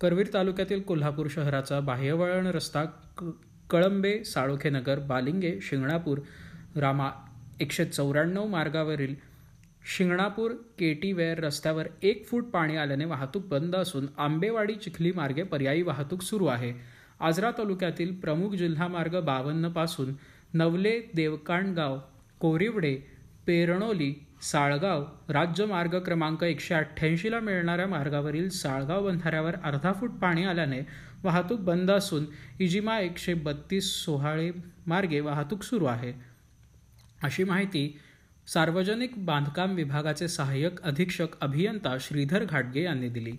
करवीर तालुक्यातील कोल्हापूर शहराचा बाह्यवळण रस्ता कळंबे साळोखेनगर बालिंगे शिंगणापूर रामा एकशे चौऱ्याण्णव मार्गावरील शिंगणापूर वेअर रस्त्यावर एक फूट पाणी आल्याने वाहतूक बंद असून आंबेवाडी चिखली मार्गे पर्यायी वाहतूक सुरू आहे आजरा तालुक्यातील प्रमुख जिल्हा मार्ग बावन्नपासून नवले देवकाणगाव कोरिवडे पेरणोली साळगाव राज्य मार्ग क्रमांक एकशे अठ्ठ्याऐंशीला मिळणाऱ्या मार्गावरील साळगाव बंधाऱ्यावर अर्धा फूट पाणी आल्याने वाहतूक बंद असून इजिमा एकशे बत्तीस सोहाळे मार्गे वाहतूक सुरू आहे अशी माहिती सार्वजनिक बांधकाम विभागाचे सहाय्यक अधीक्षक अभियंता श्रीधर घाटगे यांनी दिली